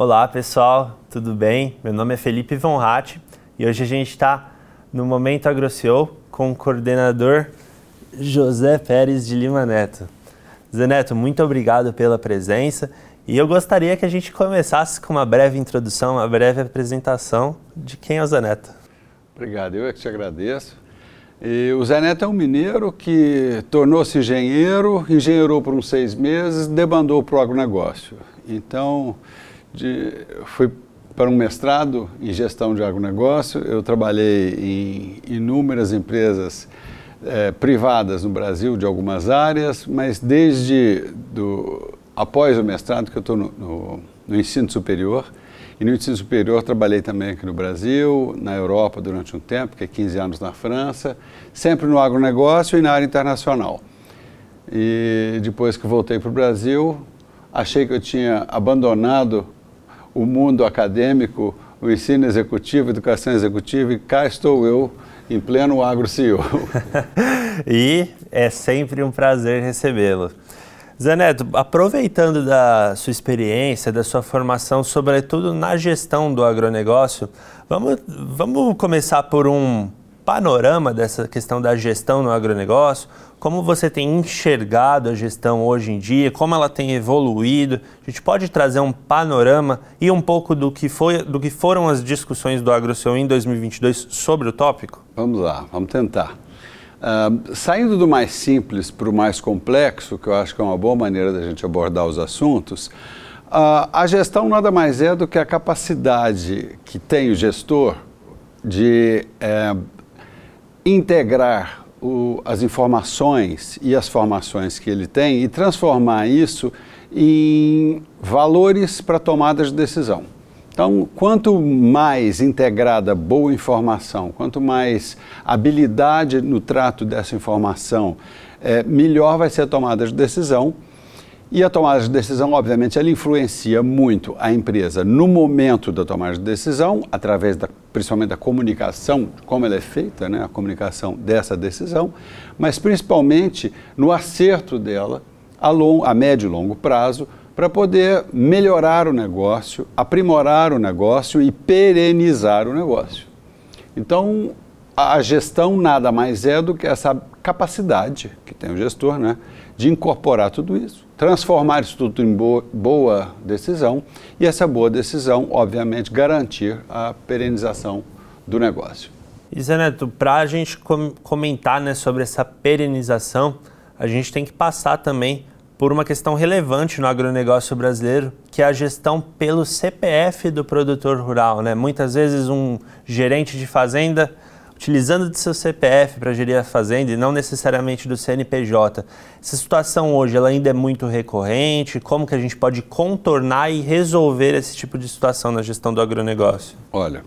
Olá pessoal, tudo bem? Meu nome é Felipe Von Hatt e hoje a gente está no Momento AgroCEO com o coordenador José Pérez de Lima Neto. Zé Neto, muito obrigado pela presença e eu gostaria que a gente começasse com uma breve introdução, uma breve apresentação de quem é o Zé Neto. Obrigado, eu é que te agradeço. E o Zé Neto é um mineiro que tornou-se engenheiro, engenheirou por uns seis meses, debandou para o agronegócio. Então, de, fui para um mestrado em gestão de agronegócio. Eu trabalhei em inúmeras empresas eh, privadas no Brasil de algumas áreas, mas desde do, após o mestrado que eu estou no, no, no, ensino superior. E no ensino superior trabalhei também aqui no Brasil, na Europa durante um tempo, que é 15 anos na França, sempre no agronegócio e na área internacional. E depois que voltei para o Brasil, achei que eu tinha abandonado o mundo acadêmico, o ensino executivo, educação executiva, e cá estou eu, em pleno agro CEO. e é sempre um prazer recebê-lo. Zaneto, aproveitando da sua experiência, da sua formação, sobretudo na gestão do agronegócio, vamos, vamos começar por um panorama dessa questão da gestão no agronegócio, como você tem enxergado a gestão hoje em dia, como ela tem evoluído. A gente pode trazer um panorama e um pouco do que, foi, do que foram as discussões do AgroSeu em 2022 sobre o tópico? Vamos lá, vamos tentar. Uh, saindo do mais simples para o mais complexo, que eu acho que é uma boa maneira da gente abordar os assuntos, uh, a gestão nada mais é do que a capacidade que tem o gestor de uh, integrar o, as informações e as formações que ele tem e transformar isso em valores para tomadas de decisão. Então, quanto mais integrada boa informação, quanto mais habilidade no trato dessa informação, é, melhor vai ser a tomada de decisão e a tomada de decisão, obviamente, ela influencia muito a empresa no momento da tomada de decisão, através da, principalmente da comunicação, como ela é feita, né, a comunicação dessa decisão, mas principalmente no acerto dela a, long, a médio e longo prazo, para poder melhorar o negócio, aprimorar o negócio e perenizar o negócio. Então, a gestão nada mais é do que essa capacidade que tem o gestor, né? de incorporar tudo isso, transformar isso tudo em boa, boa decisão e essa boa decisão, obviamente, garantir a perenização do negócio. E Zé Neto, para a gente com comentar né, sobre essa perenização, a gente tem que passar também por uma questão relevante no agronegócio brasileiro, que é a gestão pelo CPF do produtor rural. Né? Muitas vezes um gerente de fazenda utilizando do seu CPF para gerir a fazenda e não necessariamente do CNPJ. Essa situação hoje ela ainda é muito recorrente? Como que a gente pode contornar e resolver esse tipo de situação na gestão do agronegócio? Olha,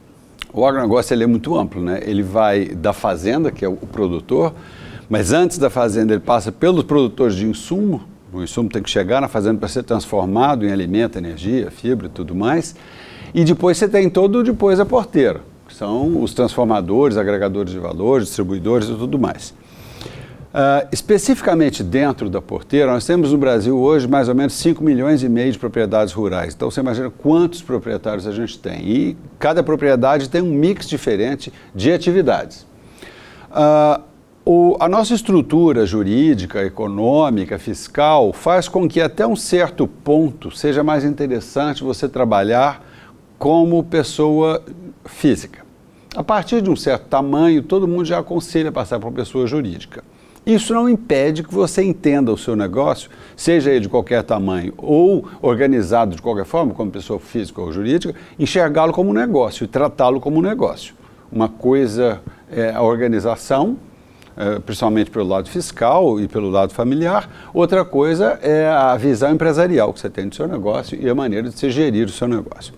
o agronegócio ele é muito amplo, né? Ele vai da fazenda, que é o produtor, mas antes da fazenda ele passa pelos produtores de insumo, o insumo tem que chegar na fazenda para ser transformado em alimento, energia, fibra e tudo mais. E depois você tem todo depois a é porteira são os transformadores, agregadores de valor, distribuidores e tudo mais. Uh, especificamente dentro da porteira, nós temos no Brasil hoje mais ou menos 5 milhões e meio de propriedades rurais. Então você imagina quantos proprietários a gente tem. E cada propriedade tem um mix diferente de atividades. Uh, o, a nossa estrutura jurídica, econômica, fiscal faz com que até um certo ponto seja mais interessante você trabalhar como pessoa física. A partir de um certo tamanho, todo mundo já aconselha passar para uma pessoa jurídica. Isso não impede que você entenda o seu negócio, seja ele de qualquer tamanho ou organizado de qualquer forma, como pessoa física ou jurídica, enxergá-lo como um negócio e tratá-lo como um negócio. Uma coisa é a organização, é, principalmente pelo lado fiscal e pelo lado familiar. Outra coisa é a visão empresarial que você tem do seu negócio e a maneira de se gerir o seu negócio.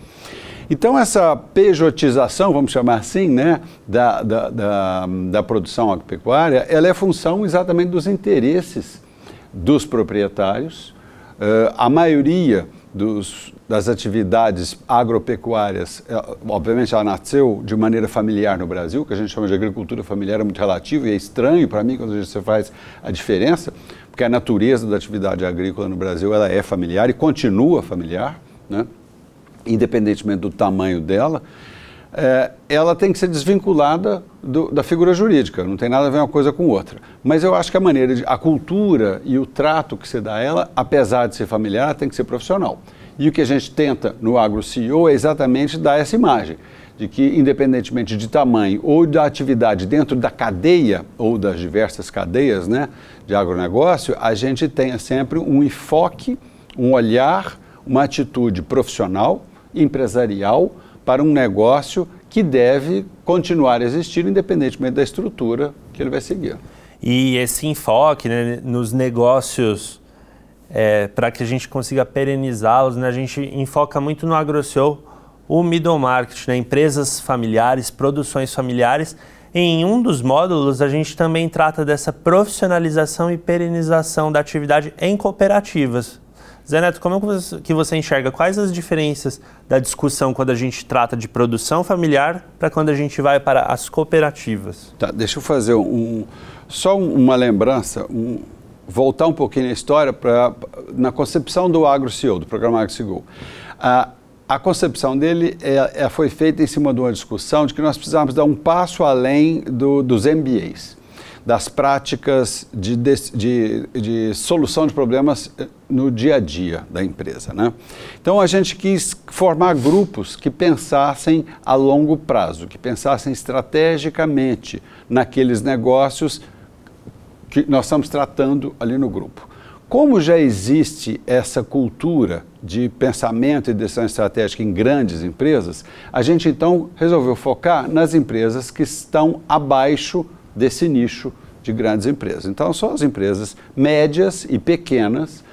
Então, essa pejotização, vamos chamar assim, né, da, da, da, da produção agropecuária, ela é função exatamente dos interesses dos proprietários. Uh, a maioria dos, das atividades agropecuárias, eh, obviamente ela nasceu de maneira familiar no Brasil, que a gente chama de agricultura familiar, é muito relativo e é estranho para mim quando você faz a diferença, porque a natureza da atividade agrícola no Brasil ela é familiar e continua familiar, né? independentemente do tamanho dela, é, ela tem que ser desvinculada do, da figura jurídica, não tem nada a ver uma coisa com outra. Mas eu acho que a maneira, de, a cultura e o trato que se dá a ela, apesar de ser familiar, tem que ser profissional. E o que a gente tenta no Agro CEO é exatamente dar essa imagem de que, independentemente de tamanho ou da atividade dentro da cadeia ou das diversas cadeias né, de agronegócio, a gente tenha sempre um enfoque, um olhar, uma atitude profissional empresarial para um negócio que deve continuar a existir independentemente da estrutura que ele vai seguir. E esse enfoque né, nos negócios é, para que a gente consiga perenizá-los, né, a gente enfoca muito no AgroShow o middle market, né, empresas familiares, produções familiares. Em um dos módulos, a gente também trata dessa profissionalização e perenização da atividade em cooperativas. Zé Neto, como é que você enxerga quais as diferenças da discussão quando a gente trata de produção familiar para quando a gente vai para as cooperativas? Tá, deixa eu fazer um, só uma lembrança, um, voltar um pouquinho na história para na concepção do AgroCIO, do programa AgroCIGO. A, a concepção dele é, é, foi feita em cima de uma discussão de que nós precisávamos dar um passo além do, dos MBAs das práticas de, de, de, de solução de problemas eh, no dia a dia da empresa. Né? Então a gente quis formar grupos que pensassem a longo prazo, que pensassem estrategicamente naqueles negócios que nós estamos tratando ali no grupo. Como já existe essa cultura de pensamento e decisão estratégica em grandes empresas, a gente então resolveu focar nas empresas que estão abaixo desse nicho de grandes empresas. Então, são as empresas médias e pequenas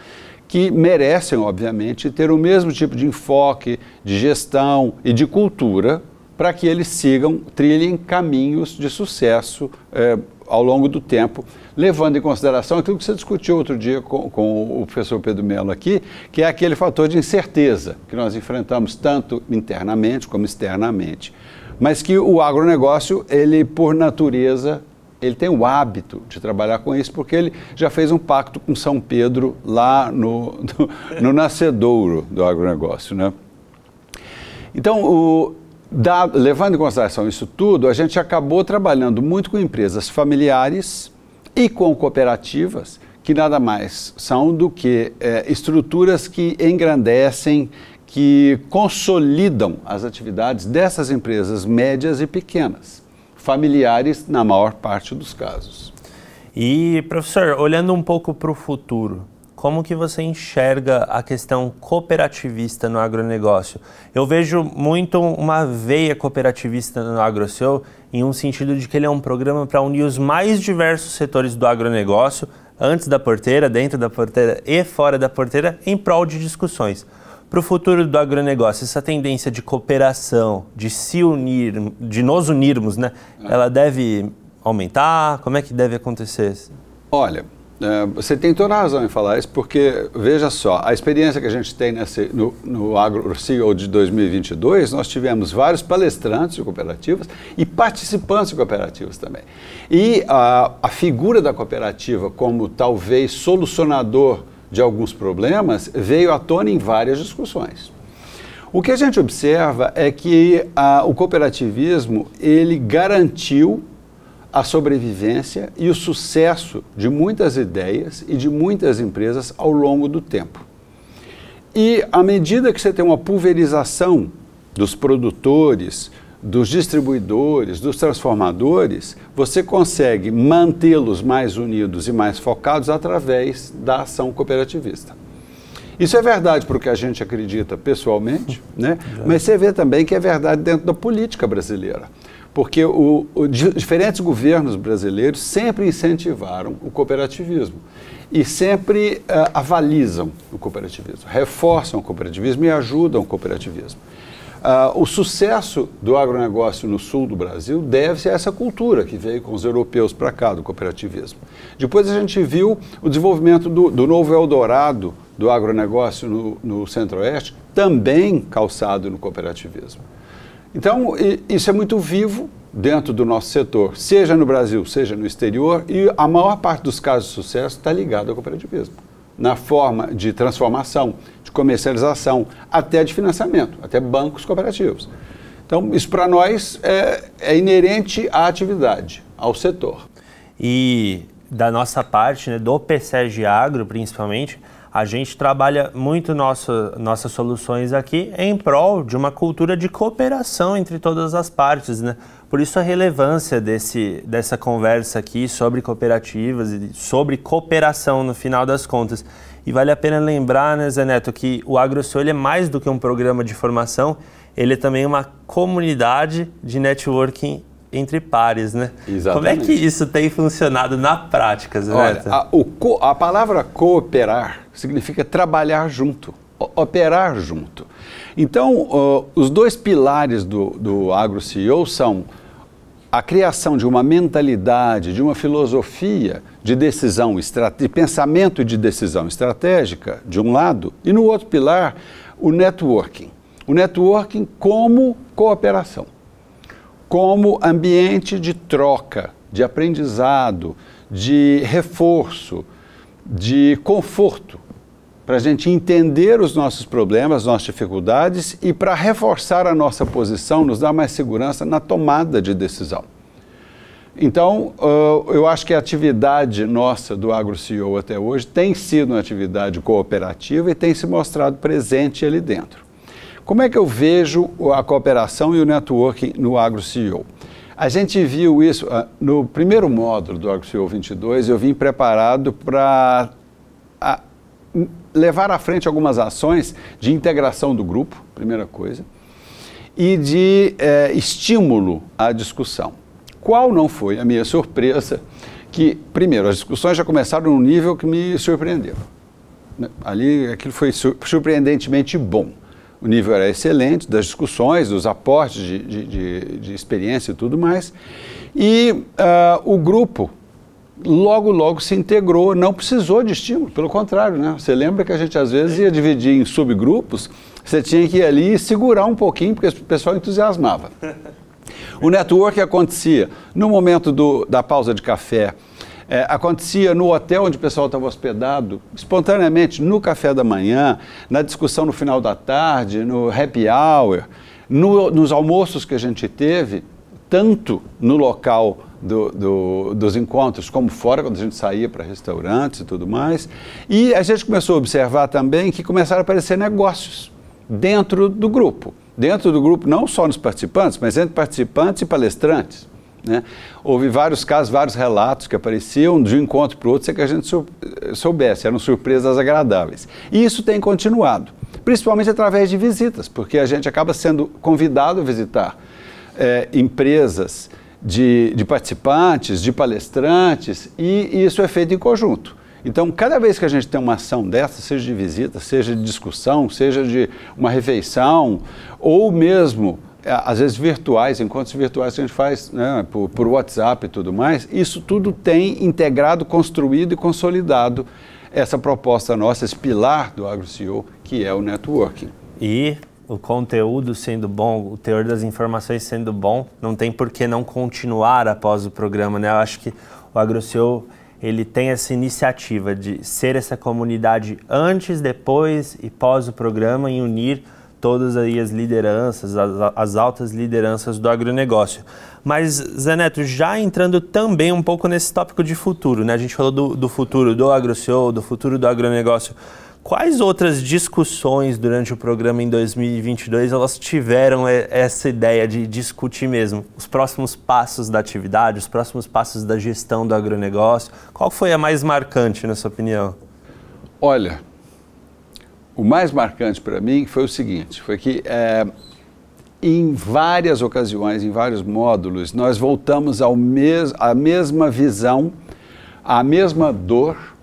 que merecem, obviamente, ter o mesmo tipo de enfoque, de gestão e de cultura para que eles sigam, trilhem caminhos de sucesso eh, ao longo do tempo, levando em consideração aquilo que você discutiu outro dia com, com o professor Pedro Melo aqui, que é aquele fator de incerteza que nós enfrentamos tanto internamente como externamente, mas que o agronegócio, ele por natureza, ele tem o hábito de trabalhar com isso, porque ele já fez um pacto com São Pedro lá no, no, no nascedouro do agronegócio. Né? Então, o, da, levando em consideração isso tudo, a gente acabou trabalhando muito com empresas familiares e com cooperativas, que nada mais são do que é, estruturas que engrandecem, que consolidam as atividades dessas empresas médias e pequenas familiares na maior parte dos casos. E, professor, olhando um pouco para o futuro, como que você enxerga a questão cooperativista no agronegócio? Eu vejo muito uma veia cooperativista no AgroSeu, em um sentido de que ele é um programa para unir os mais diversos setores do agronegócio, antes da porteira, dentro da porteira e fora da porteira, em prol de discussões. Para o futuro do agronegócio, essa tendência de cooperação, de se unir, de nos unirmos, né? É. Ela deve aumentar? Como é que deve acontecer? Olha, é, você tem toda a razão em falar isso, porque, veja só, a experiência que a gente tem nesse, no, no Agro CEO de 2022, nós tivemos vários palestrantes de cooperativas e participantes de cooperativas também. E a, a figura da cooperativa como talvez solucionador de alguns problemas veio à tona em várias discussões. O que a gente observa é que a, o cooperativismo ele garantiu a sobrevivência e o sucesso de muitas ideias e de muitas empresas ao longo do tempo. E à medida que você tem uma pulverização dos produtores, dos distribuidores, dos transformadores, você consegue mantê-los mais unidos e mais focados através da ação cooperativista. Isso é verdade para o que a gente acredita pessoalmente, né? mas você vê também que é verdade dentro da política brasileira. Porque o, o, diferentes governos brasileiros sempre incentivaram o cooperativismo e sempre uh, avalizam o cooperativismo, reforçam o cooperativismo e ajudam o cooperativismo. Ah, o sucesso do agronegócio no sul do Brasil deve-se a essa cultura que veio com os europeus para cá, do cooperativismo. Depois a gente viu o desenvolvimento do, do novo Eldorado do agronegócio no, no centro-oeste, também calçado no cooperativismo. Então, isso é muito vivo dentro do nosso setor, seja no Brasil, seja no exterior, e a maior parte dos casos de sucesso está ligado ao cooperativismo, na forma de transformação, de comercialização, até de financiamento, até bancos cooperativos. Então, isso para nós é, é, inerente à atividade, ao setor. E da nossa parte, né, do PSEG Agro principalmente, a gente trabalha muito nosso, nossas soluções aqui em prol de uma cultura de cooperação entre todas as partes. Né? Por isso a relevância desse, dessa conversa aqui sobre cooperativas e sobre cooperação no final das contas. E vale a pena lembrar, né, Zé Neto, que o AgroSol é mais do que um programa de formação, ele é também uma comunidade de networking entre pares, né? Exatamente. Como é que isso tem funcionado na prática, Zé Olha, Neto? A, co, a palavra cooperar significa trabalhar junto, operar junto. Então, uh, os dois pilares do, do AgroCEO são a criação de uma mentalidade, de uma filosofia de decisão, de pensamento de decisão estratégica, de um lado, e no outro pilar, o networking. O networking como cooperação, como ambiente de troca, de aprendizado, de reforço, de conforto para a gente entender os nossos problemas, nossas dificuldades e para reforçar a nossa posição, nos dar mais segurança na tomada de decisão. Então, eu acho que a atividade nossa do AgroCEO até hoje tem sido uma atividade cooperativa e tem se mostrado presente ali dentro. Como é que eu vejo a cooperação e o networking no AgroCEO? A gente viu isso no primeiro módulo do AgroCEO 22, eu vim preparado para levar à frente algumas ações de integração do grupo, primeira coisa, e de é, estímulo à discussão. Qual não foi a minha surpresa que, primeiro, as discussões já começaram num nível que me surpreendeu. Né? Ali, aquilo foi surpreendentemente bom. O nível era excelente das discussões, dos aportes de, de, de, de experiência e tudo mais. E uh, o grupo logo, logo se integrou, não precisou de estímulo, pelo contrário, né? Você lembra que a gente às vezes ia dividir em subgrupos, você tinha que ir ali e segurar um pouquinho, porque o pessoal entusiasmava. O network acontecia no momento do, da pausa de café, é, acontecia no hotel onde o pessoal estava hospedado, espontaneamente, no café da manhã, na discussão no final da tarde, no happy hour, no, nos almoços que a gente teve, tanto no local do, do, dos encontros, como fora, quando a gente saía para restaurantes e tudo mais. E a gente começou a observar também que começaram a aparecer negócios dentro do grupo. Dentro do grupo, não só nos participantes, mas entre participantes e palestrantes. Né? Houve vários casos, vários relatos que apareciam de um encontro para o outro sem que a gente eh, soubesse, eram surpresas agradáveis. E isso tem continuado, principalmente através de visitas, porque a gente acaba sendo convidado a visitar é, empresas, de, de participantes, de palestrantes, e, e isso é feito em conjunto. Então, cada vez que a gente tem uma ação dessa, seja de visita, seja de discussão, seja de uma refeição, ou mesmo, é, às vezes, virtuais, encontros virtuais que a gente faz né, por, por, WhatsApp e tudo mais, isso tudo tem integrado, construído e consolidado essa proposta nossa, esse pilar do AgroCEO, que é o networking. E o conteúdo sendo bom, o teor das informações sendo bom, não tem por que não continuar após o programa, né? Eu acho que o AgroSEO, ele tem essa iniciativa de ser essa comunidade antes, depois e pós o programa e unir todas aí as lideranças, as, as, altas lideranças do agronegócio. Mas, Neto, já entrando também um pouco nesse tópico de futuro, né? A gente falou do, do futuro do AgroSEO, do futuro do agronegócio. Quais outras discussões durante o programa em 2022 elas tiveram essa ideia de discutir mesmo os próximos passos da atividade, os próximos passos da gestão do agronegócio? Qual foi a mais marcante, na sua opinião? Olha, o mais marcante para mim foi o seguinte: foi que é, em várias ocasiões, em vários módulos, nós voltamos ao mes à mesma visão, à mesma dor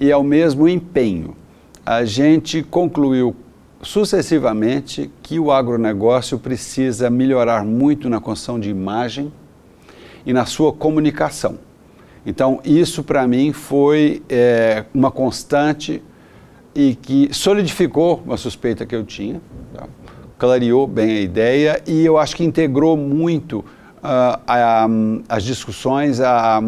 e ao mesmo empenho a gente concluiu sucessivamente que o agronegócio precisa melhorar muito na construção de imagem e na sua comunicação. Então, isso para mim foi é, uma constante e que solidificou uma suspeita que eu tinha, tá? clareou bem a ideia e eu acho que integrou muito uh, a, as discussões, a,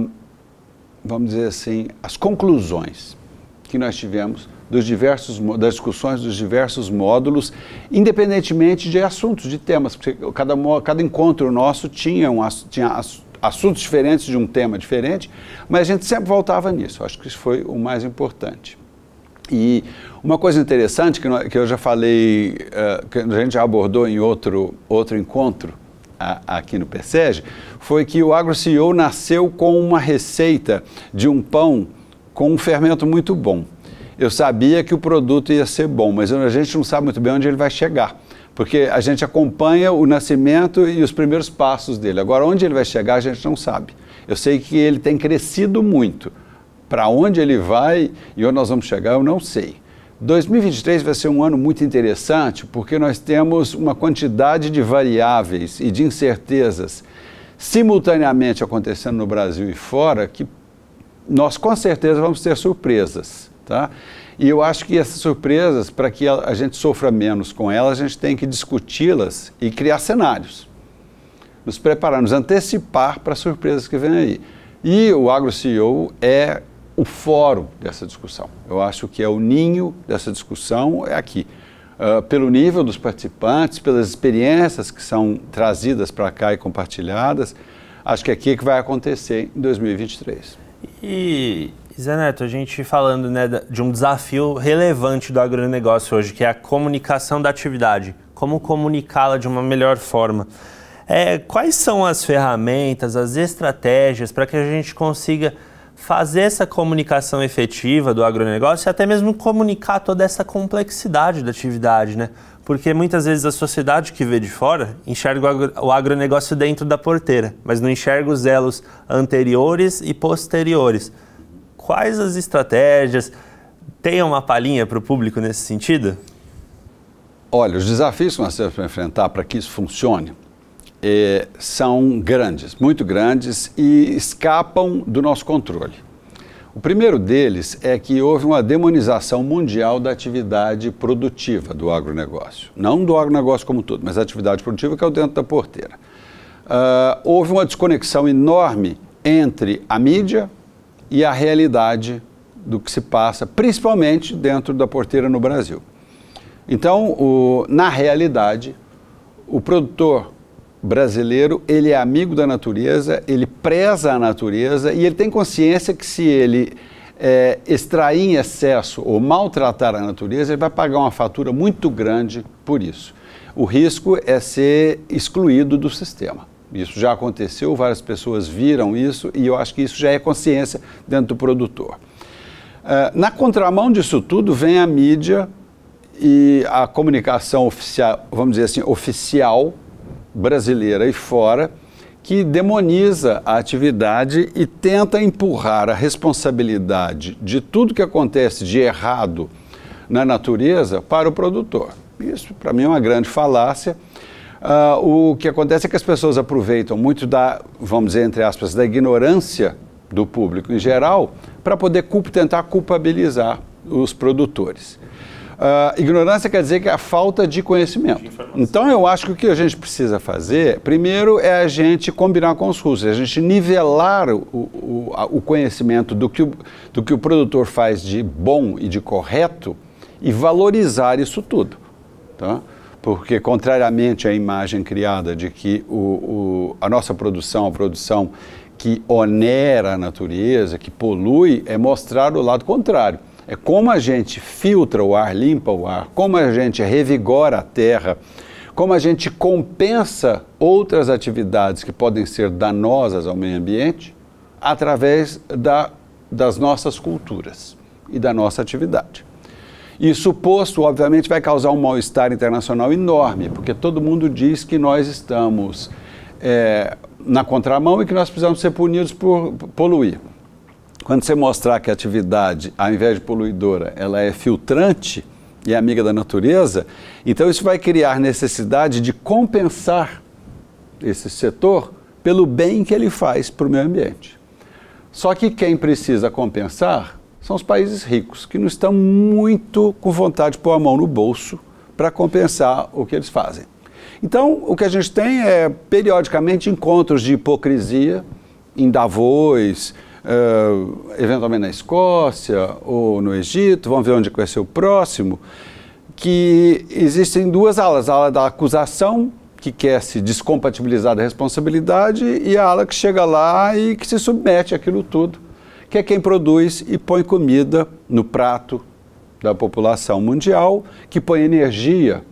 vamos dizer assim, as conclusões que nós tivemos dos diversos, das discussões dos diversos módulos, independentemente de assuntos, de temas, porque cada, cada encontro nosso tinha, um, tinha assuntos diferentes de um tema diferente, mas a gente sempre voltava nisso, acho que isso foi o mais importante. E uma coisa interessante que, que eu já falei, uh, que a gente já abordou em outro, outro encontro a, aqui no PSEG, foi que o AgroCEO nasceu com uma receita de um pão com um fermento muito bom eu sabia que o produto ia ser bom, mas a gente não sabe muito bem onde ele vai chegar. Porque a gente acompanha o nascimento e os primeiros passos dele. Agora, onde ele vai chegar, a gente não sabe. Eu sei que ele tem crescido muito. Para onde ele vai e onde nós vamos chegar, eu não sei. 2023 vai ser um ano muito interessante porque nós temos uma quantidade de variáveis e de incertezas simultaneamente acontecendo no Brasil e fora que nós com certeza vamos ter surpresas. Tá? E eu acho que essas surpresas, para que a, gente sofra menos com elas, a gente tem que discuti-las e criar cenários. Nos preparar, nos antecipar para as surpresas que vêm aí. E o AgroCEO é o fórum dessa discussão. Eu acho que é o ninho dessa discussão, é aqui. Uh, pelo nível dos participantes, pelas experiências que são trazidas para cá e compartilhadas, acho que é aqui que vai acontecer em 2023. E Zé Neto, a gente falando né, de um desafio relevante do agronegócio hoje, que é a comunicação da atividade. Como comunicá-la de uma melhor forma. É, quais são as ferramentas, as estratégias para que a gente consiga fazer essa comunicação efetiva do agronegócio e até mesmo comunicar toda essa complexidade da atividade, né? Porque muitas vezes a sociedade que vê de fora enxerga o agronegócio dentro da porteira, mas não enxerga os elos anteriores e posteriores. Quais as estratégias? Tem uma palhinha para o público nesse sentido? Olha, os desafios que nós temos para enfrentar para que isso funcione é, são grandes, muito grandes e escapam do nosso controle. O primeiro deles é que houve uma demonização mundial da atividade produtiva do agronegócio. Não do agronegócio como todo, mas a atividade produtiva que é o dentro da porteira. Uh, houve uma desconexão enorme entre a mídia, e a realidade do que se passa, principalmente dentro da porteira no Brasil. Então, o, na realidade, o produtor brasileiro, ele é amigo da natureza, ele preza a natureza e ele tem consciência que se ele é, extrair em excesso ou maltratar a natureza, ele vai pagar uma fatura muito grande por isso. O risco é ser excluído do sistema. Isso já aconteceu, várias pessoas viram isso e eu acho que isso já é consciência dentro do produtor. Uh, na contramão disso tudo vem a mídia e a comunicação oficial, vamos dizer assim, oficial brasileira e fora, que demoniza a atividade e tenta empurrar a responsabilidade de tudo que acontece de errado na natureza para o produtor. Isso, para mim, é uma grande falácia Uh, o que acontece é que as pessoas aproveitam muito da, vamos dizer, entre aspas, da ignorância do público em geral para poder culp tentar culpabilizar os produtores. Uh, ignorância quer dizer que é a falta de conhecimento. Então, eu acho que o que a gente precisa fazer, primeiro, é a gente combinar com os russos, é a gente nivelar o, o, o conhecimento do que o, do que o produtor faz de bom e de correto e valorizar isso tudo. Tá? porque contrariamente à imagem criada de que o, o, a nossa produção, a produção que onera a natureza, que polui, é mostrar o lado contrário. É como a gente filtra o ar, limpa o ar, como a gente revigora a terra, como a gente compensa outras atividades que podem ser danosas ao meio ambiente através da, das nossas culturas e da nossa atividade. Isso posto, obviamente, vai causar um mal-estar internacional enorme, porque todo mundo diz que nós estamos é, na contramão e que nós precisamos ser punidos por poluir. Quando você mostrar que a atividade, ao invés de poluidora, ela é filtrante e é amiga da natureza, então isso vai criar necessidade de compensar esse setor pelo bem que ele faz para o meio ambiente. Só que quem precisa compensar são os países ricos, que não estão muito com vontade de pôr a mão no bolso para compensar o que eles fazem. Então, o que a gente tem é, periodicamente, encontros de hipocrisia em Davos, uh, eventualmente na Escócia ou no Egito, vamos ver onde é vai ser o próximo, que existem duas alas, a ala da acusação, que quer se descompatibilizar da responsabilidade, e a ala que chega lá e que se submete àquilo tudo que é quem produz e põe comida no prato da população mundial, que põe energia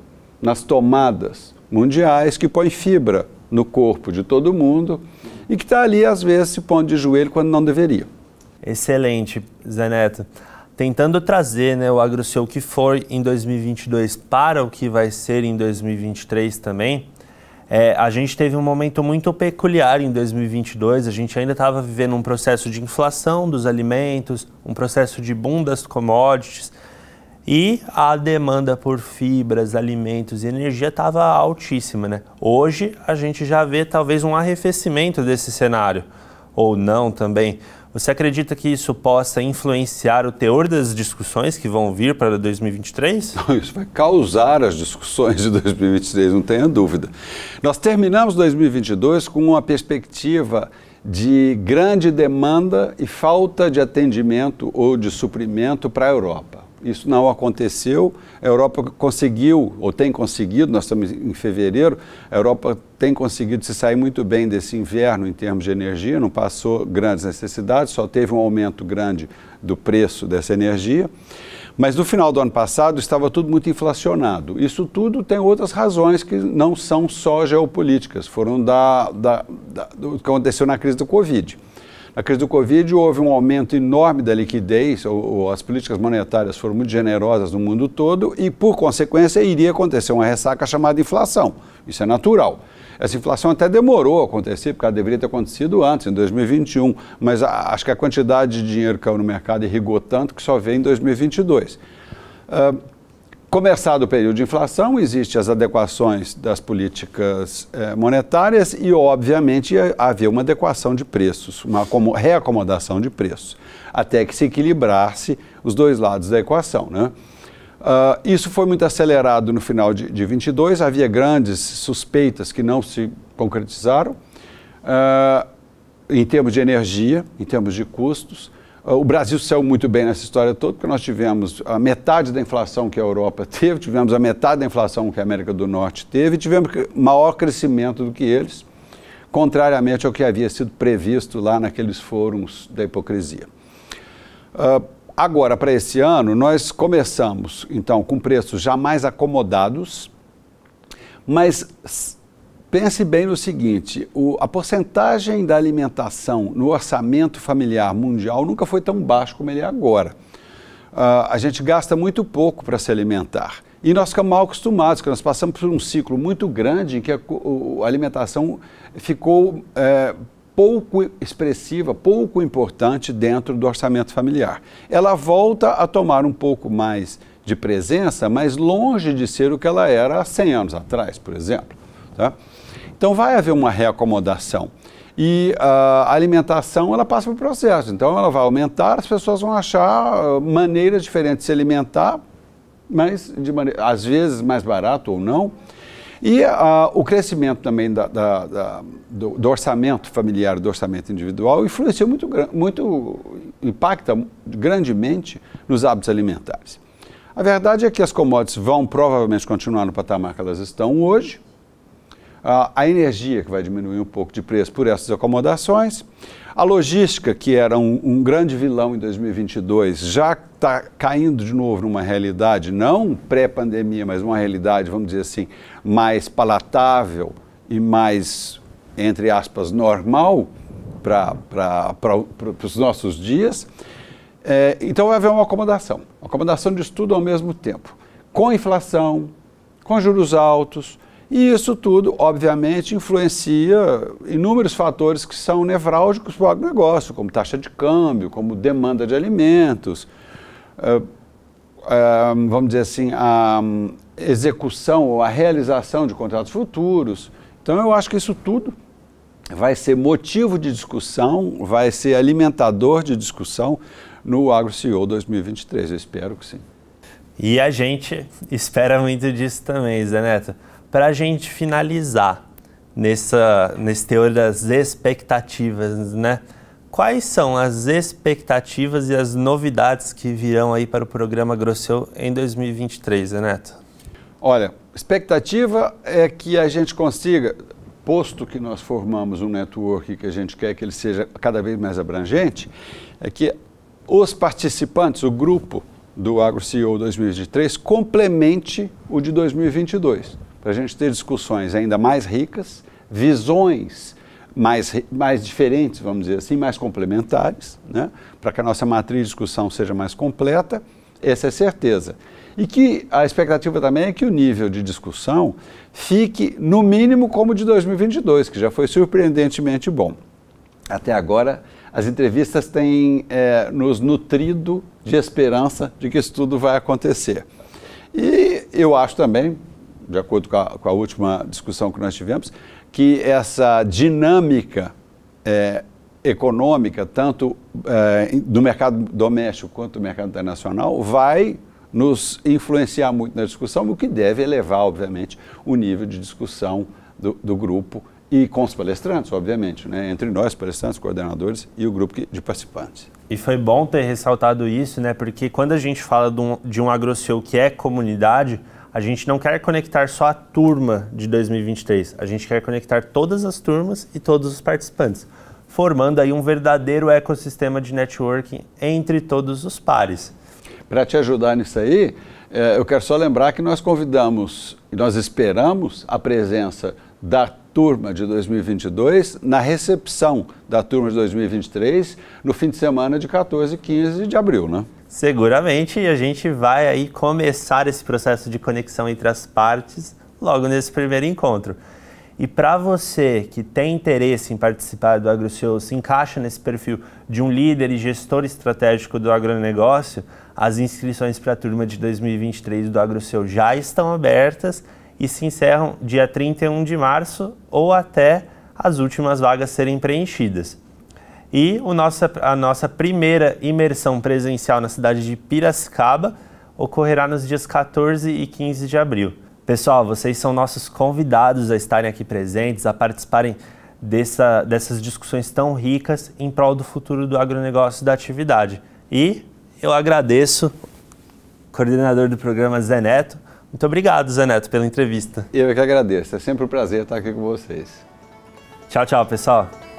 nas tomadas mundiais, que põe fibra no corpo de todo mundo e que está ali, às vezes, se pondo de joelho quando não deveria. Excelente, Zé Neto. Tentando trazer né, o AgroSeu que for em 2022 para o que vai ser em 2023 também, é, a gente teve um momento muito peculiar em 2022. A gente ainda estava vivendo um processo de inflação dos alimentos, um processo de boom das commodities. E a demanda por fibras, alimentos e energia estava altíssima. Né? Hoje a gente já vê talvez um arrefecimento desse cenário, ou não também. Você acredita que isso possa influenciar o teor das discussões que vão vir para 2023? isso vai causar as discussões de 2023, não tenha dúvida. Nós terminamos 2022 com uma perspectiva de grande demanda e falta de atendimento ou de suprimento para a Europa. Isso não aconteceu. A Europa conseguiu, ou tem conseguido, nós estamos em fevereiro, a Europa tem conseguido se sair muito bem desse inverno em termos de energia, não passou grandes necessidades, só teve um aumento grande do preço dessa energia. Mas no final do ano passado estava tudo muito inflacionado. Isso tudo tem outras razões que não são só geopolíticas, foram da, da, da do que aconteceu na crise do Covid. Na crise do Covid, houve um aumento enorme da liquidez, ou, ou, as políticas monetárias foram muito generosas no mundo todo, e, por consequência, iria acontecer uma ressaca chamada inflação. Isso é natural. Essa inflação até demorou a acontecer, porque ela deveria ter acontecido antes, em 2021, mas a, acho que a quantidade de dinheiro que caiu no mercado irrigou tanto que só veio em 2022. Uh, Começado o período de inflação, existem as adequações das políticas eh, monetárias e, obviamente, havia uma adequação de preços, uma reacomodação de preços, até que se equilibrasse os dois lados da equação. Né? Uh, isso foi muito acelerado no final de, de 22, havia grandes suspeitas que não se concretizaram uh, em termos de energia, em termos de custos. Ah, o Brasil saiu muito bem nessa história toda, porque nós tivemos a metade da inflação que a Europa teve, tivemos a metade da inflação que a América do Norte teve, e tivemos maior crescimento do que eles, contrariamente ao que havia sido previsto lá naqueles fóruns da hipocrisia. Uh, agora, para esse ano, nós começamos, então, com preços já mais acomodados, mas Pense bem no seguinte: o, a porcentagem da alimentação no orçamento familiar mundial nunca foi tão baixa como ele é agora. Uh, a gente gasta muito pouco para se alimentar. E nós ficamos mal acostumados, porque nós passamos por um ciclo muito grande em que a, a alimentação ficou é, pouco expressiva, pouco importante dentro do orçamento familiar. Ela volta a tomar um pouco mais de presença, mas longe de ser o que ela era há 100 anos atrás, por exemplo. Tá? Então vai haver uma reacomodação. E a alimentação ela passa por processo, então ela vai aumentar, as pessoas vão achar ah, maneiras diferentes de se alimentar, mas de maneira, às vezes mais barato ou não. E uh, o crescimento também da, da, da, do, do, orçamento familiar, do orçamento individual, influencia muito, muito, impacta grandemente nos hábitos alimentares. A verdade é que as commodities vão provavelmente continuar no patamar que elas estão hoje, a energia, que vai diminuir um pouco de preço por essas acomodações. A logística, que era um, um grande vilão em 2022, já está caindo de novo numa realidade, não pré-pandemia, mas uma realidade, vamos dizer assim, mais palatável e mais, entre aspas, normal para os nossos dias. É, então vai haver uma acomodação, acomodação de tudo ao mesmo tempo, com inflação, com juros altos, e isso tudo, obviamente, influencia inúmeros fatores que são nevrálgicos para o agronegócio, como taxa de câmbio, como demanda de alimentos, eh, eh, vamos dizer assim, a hum, execução ou a realização de contratos futuros. Então, eu acho que isso tudo vai ser motivo de discussão, vai ser alimentador de discussão no Agro CEO 2023. Eu espero que sim. E a gente espera muito disso também, Zé Neto para a gente finalizar nessa, nesse teor das expectativas, né? Quais são as expectativas e as novidades que virão aí para o programa Grosseu em 2023, Renato? Olha, expectativa é que a gente consiga, posto que nós formamos um network que a gente quer que ele seja cada vez mais abrangente, é que os participantes, o grupo do AgroCEO 2023, complemente o de 2022 para a gente ter discussões ainda mais ricas, visões mais, mais diferentes, vamos dizer assim, mais complementares, né? para que a nossa matriz de discussão seja mais completa, essa é certeza. E que a expectativa também é que o nível de discussão fique, no mínimo, como de 2022, que já foi surpreendentemente bom. Até agora, as entrevistas têm é, nos nutrido de esperança de que isso tudo vai acontecer. E eu acho também, de acordo com a, com a, última discussão que nós tivemos, que essa dinâmica é, econômica, tanto é, do mercado doméstico quanto do mercado internacional, vai nos influenciar muito na discussão, o que deve elevar, obviamente, o nível de discussão do, do grupo e com os palestrantes, obviamente, né? entre nós, palestrantes, coordenadores e o grupo de participantes. E foi bom ter ressaltado isso, né? porque quando a gente fala de um, de um que é comunidade, a gente não quer conectar só a turma de 2023, a gente quer conectar todas as turmas e todos os participantes, formando aí um verdadeiro ecossistema de networking entre todos os pares. Para te ajudar nisso aí, eh, eu quero só lembrar que nós convidamos, e nós esperamos a presença da turma de 2022 na recepção da turma de 2023 no fim de semana de 14 e 15 de abril, né? Seguramente a gente vai aí começar esse processo de conexão entre as partes logo nesse primeiro encontro. E para você que tem interesse em participar do Agroseu se encaixa nesse perfil de um líder e gestor estratégico do agronegócio, as inscrições para a turma de 2023 do Agroseu já estão abertas e se encerram dia 31 de março ou até as últimas vagas serem preenchidas. E o nossa, a nossa primeira imersão presencial na cidade de Piracicaba ocorrerá nos dias 14 e 15 de abril. Pessoal, vocês são nossos convidados a estarem aqui presentes, a participarem dessa, dessas discussões tão ricas em prol do futuro do agronegócio e da atividade. E eu agradeço coordenador do programa Zé Neto, muito obrigado, Zé Neto, pela entrevista. Eu é que agradeço. É sempre um prazer estar aqui com vocês. Tchau, tchau, pessoal.